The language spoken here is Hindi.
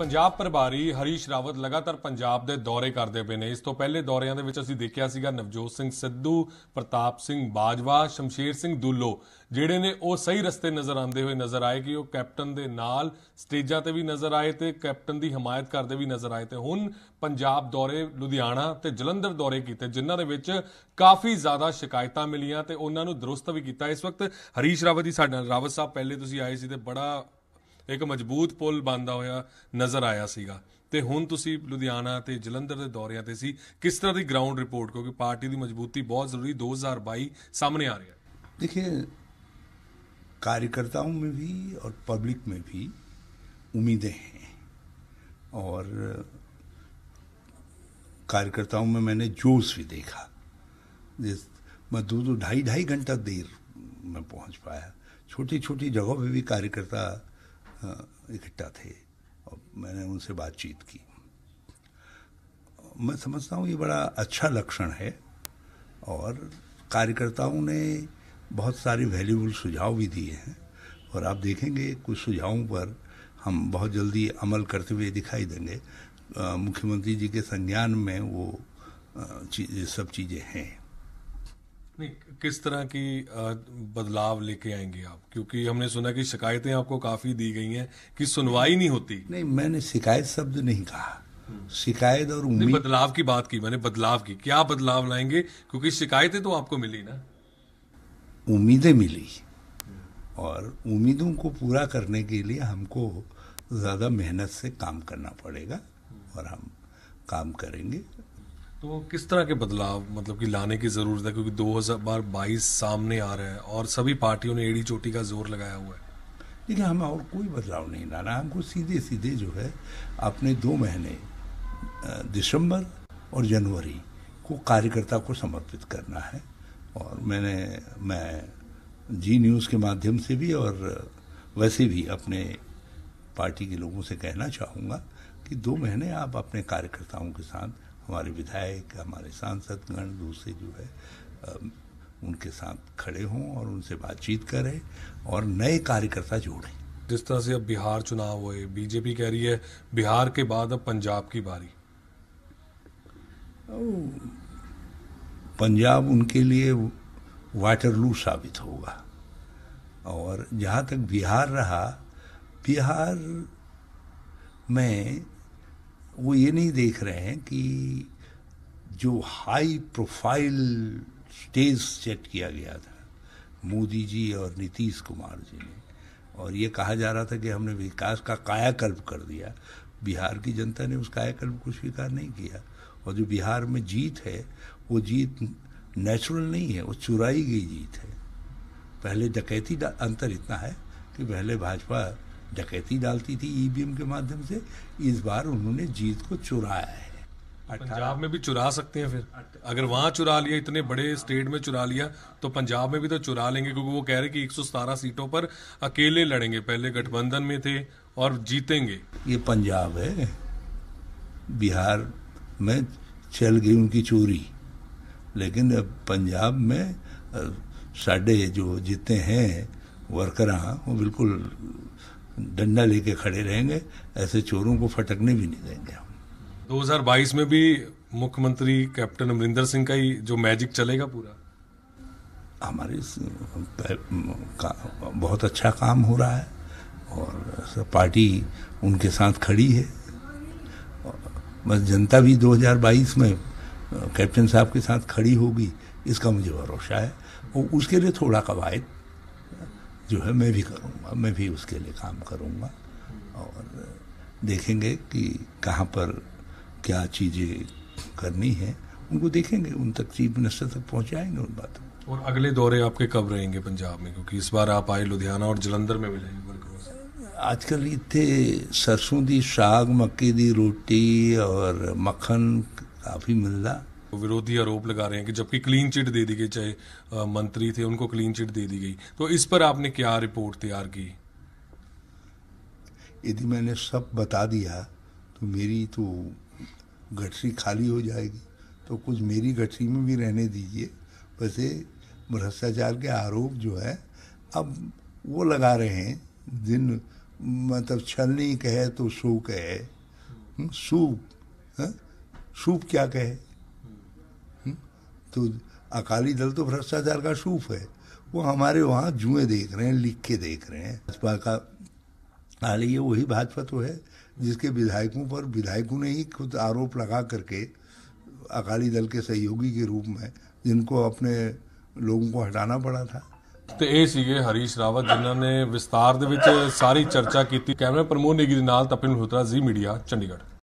ਪੰਜਾਬ ਪ੍ਰਭਾਰੀ ਹਰੀਸ਼ ਰਾਵਤ ਲਗਾਤਾਰ ਪੰਜਾਬ ਦੇ ਦੌਰੇ ਕਰਦੇ ਪਏ ਨੇ ਇਸ ਤੋਂ ਪਹਿਲੇ ਦੌਰਿਆਂ ਦੇ ਵਿੱਚ ਅਸੀਂ ਦੇਖਿਆ ਸੀਗਾ ਨਵਜੋਤ ਸਿੰਘ ਸਿੱਧੂ ਪ੍ਰਤਾਪ ਸਿੰਘ ਬਾਜਵਾ ਸ਼ਮਸ਼ੀਰ ਸਿੰਘ ਦੁੱਲੋ ਜਿਹੜੇ ਨੇ ਉਹ ਸਹੀ ਰਸਤੇ ਨਜ਼ਰ ਆਉਂਦੇ ਹੋਏ ਨਜ਼ਰ ਆਏ ਕਿ ਉਹ ਕੈਪਟਨ ਦੇ ਨਾਲ ਸਟੇਜਾਂ ਤੇ ਵੀ ਨਜ਼ਰ ਆਏ ਤੇ ਕੈਪਟਨ ਦੀ ਹਮਾਇਤ ਕਰਦੇ ਵੀ ਨਜ਼ਰ ਆਏ ਤੇ ਹੁਣ ਪੰਜਾਬ ਦੌਰੇ ਲੁਧਿਆਣਾ ਤੇ ਜਲੰਧਰ ਦੌਰੇ ਕੀਤੇ ਜਿਨ੍ਹਾਂ ਦੇ ਵਿੱਚ ਕਾਫੀ ਜ਼ਿਆਦਾ ਸ਼ਿਕਾਇਤਾਂ ਮਿਲੀਆਂ ਤੇ ਉਹਨਾਂ ਨੂੰ ਦਰੁਸਤ ਵੀ ਕੀਤਾ ਇਸ ਵਕਤ ਹਰੀਸ਼ ਰਾਵਤ ਜੀ ਸਾਡੇ ਨਾਲ ਰਾਵਤ ਸਾਹਿਬ ਪਹਿਲੇ ਤੁਸੀਂ ਆਏ ਸੀ ਤੇ ਬੜਾ ਇੱਕ ਮਜ਼ਬੂਤ ਪੁਲ ਬੰਦਾ ਹੋਇਆ ਨਜ਼ਰ ਆਇਆ ਸੀਗਾ ਤੇ ਹੁਣ ਤੁਸੀਂ जलंधर के ਜਲੰਧਰ ਦੇ ਦੌਰਿਆਂ ਤੇ ਸੀ ਕਿਸ ਤਰ੍ਹਾਂ ਦੀ ਗਰਾਊਂਡ ਰਿਪੋਰਟ ਕਿਉਂਕਿ ਪਾਰਟੀ ਦੀ ਮਜ਼ਬੂਤੀ ਬਹੁਤ ਜ਼ਰੂਰੀ 2022 ਸਾਹਮਣੇ आ रही है देखिए कार्यकर्ताओं में भी और पब्लिक में भी उम्मीदें हैं और कार्यकर्ताओं में मैंने जोश भी देखा जिस मैं दो दो ढाई ढाई घंटा देर में पहुंच पाया छोटी छोटी जगहों पे भी कार्यकर्ता हाँ, इकट्ठा थे और मैंने उनसे बातचीत की मैं समझता हूँ ये बड़ा अच्छा लक्षण है और कार्यकर्ताओं ने बहुत सारे वैल्यूबल सुझाव भी दिए हैं और आप देखेंगे कुछ सुझावों पर हम बहुत जल्दी अमल करते हुए दिखाई देंगे मुख्यमंत्री जी के संज्ञान में वो चीज़, सब चीज़ें हैं नहीं किस तरह की बदलाव लेके आएंगे आप क्योंकि हमने सुना कि शिकायतें आपको काफी दी गई हैं कि सुनवाई नहीं होती नहीं मैंने शिकायत शब्द नहीं कहा शिकायत और उम्मीद बदलाव की बात की मैंने बदलाव की क्या बदलाव लाएंगे क्योंकि शिकायतें तो आपको मिली ना उम्मीदें मिली और उम्मीदों को पूरा करने के लिए हमको ज़्यादा मेहनत से काम करना पड़ेगा और हम काम करेंगे तो किस तरह के बदलाव मतलब कि लाने की ज़रूरत है क्योंकि 2022 सामने आ रहा है और सभी पार्टियों ने एड़ी चोटी का जोर लगाया हुआ है लेकिन हमें और कोई बदलाव नहीं लाना हमको सीधे सीधे जो है अपने दो महीने दिसंबर और जनवरी को कार्यकर्ता को समर्पित करना है और मैंने मैं जी न्यूज़ के माध्यम से भी और वैसे भी अपने पार्टी के लोगों से कहना चाहूँगा कि दो महीने आप अपने कार्यकर्ताओं के साथ हमारे विधायक हमारे सांसदगण दूसरे जो है उनके साथ खड़े हों और उनसे बातचीत करें और नए कार्यकर्ता जोड़ें जिस तरह से अब बिहार चुनाव हुए बीजेपी कह रही है बिहार के बाद अब पंजाब की बारी पंजाब उनके लिए वाटरलू साबित होगा और जहाँ तक बिहार रहा बिहार में वो ये नहीं देख रहे हैं कि जो हाई प्रोफाइल स्टेज सेट किया गया था मोदी जी और नीतीश कुमार जी ने और ये कहा जा रहा था कि हमने विकास का कायाकल्प कर दिया बिहार की जनता ने उस कायाकल्प को स्वीकार नहीं किया और जो बिहार में जीत है वो जीत नेचुरल नहीं है वो चुराई गई जीत है पहले डकैती अंतर इतना है कि पहले भाजपा डकैती डालती थी ईवीएम e के माध्यम से इस बार उन्होंने जीत को चुराया है पंजाब में भी चुरा सकते हैं फिर अगर वहाँ चुरा लिया इतने बड़े स्टेट में चुरा लिया तो पंजाब में भी तो चुरा लेंगे क्योंकि वो कह रहे कि 117 सीटों पर अकेले लड़ेंगे पहले गठबंधन में थे और जीतेंगे ये पंजाब है बिहार में चल गई उनकी चोरी लेकिन अब पंजाब में साढ़े जो जितने हैं वर्करा वो बिल्कुल डंडा लेके खड़े रहेंगे ऐसे चोरों को फटकने भी नहीं देंगे हम 2022 में भी मुख्यमंत्री कैप्टन अमरिंदर सिंह का ही जो मैजिक चलेगा पूरा हमारे बहुत अच्छा काम हो रहा है और पार्टी उनके साथ खड़ी है बस जनता भी 2022 में कैप्टन साहब के साथ खड़ी होगी इसका मुझे भरोसा है उसके लिए थोड़ा कवायद जो है मैं भी करूँगा मैं भी उसके लिए काम करूँगा और देखेंगे कि कहाँ पर क्या चीज़ें करनी है उनको देखेंगे उन तक चीफ मिनिस्टर तक पहुँचाएंगे उन बातों को और अगले दौरे आपके कब रहेंगे पंजाब में क्योंकि इस बार आप आए लुधियाना और जलंधर में मिले आजकल इतने सरसों की साग मक्की की रोटी और मक्खन काफ़ी मिल रहा विरोधी आरोप लगा रहे हैं कि जबकि क्लीन चिट दे दी गई चाहे मंत्री थे उनको क्लीन चिट दे दी गई तो इस पर आपने क्या रिपोर्ट तैयार की यदि मैंने सब बता दिया तो मेरी तो गठरी खाली हो जाएगी तो कुछ मेरी गठरी में भी रहने दीजिए वैसे भ्रष्टाचार के आरोप जो है अब वो लगा रहे हैं दिन मतलब छलनी कहे तो सू कहे सूप हम्म, सूप हाँ? क्या कहे तो अकाली दल तो भ्रष्टाचार का शूफ है वो हमारे वहाँ जुए देख रहे हैं लिख के देख रहे हैं भाजपा का हाल ये वही भाजपा तो है जिसके विधायकों पर विधायकों ने ही खुद आरोप लगा करके अकाली दल के सहयोगी के रूप में जिनको अपने लोगों को हटाना पड़ा था तो ये ਸੀਗੇ हरीश रावत जिन्होंने विस्तार के सारी चर्चा की कैमरा प्रमोद ਕੈਮਰਾ ਪ੍ਰਮੋਦ ਨੇਗੀ ਦੇ ਨਾਲ ਤਪਿਲ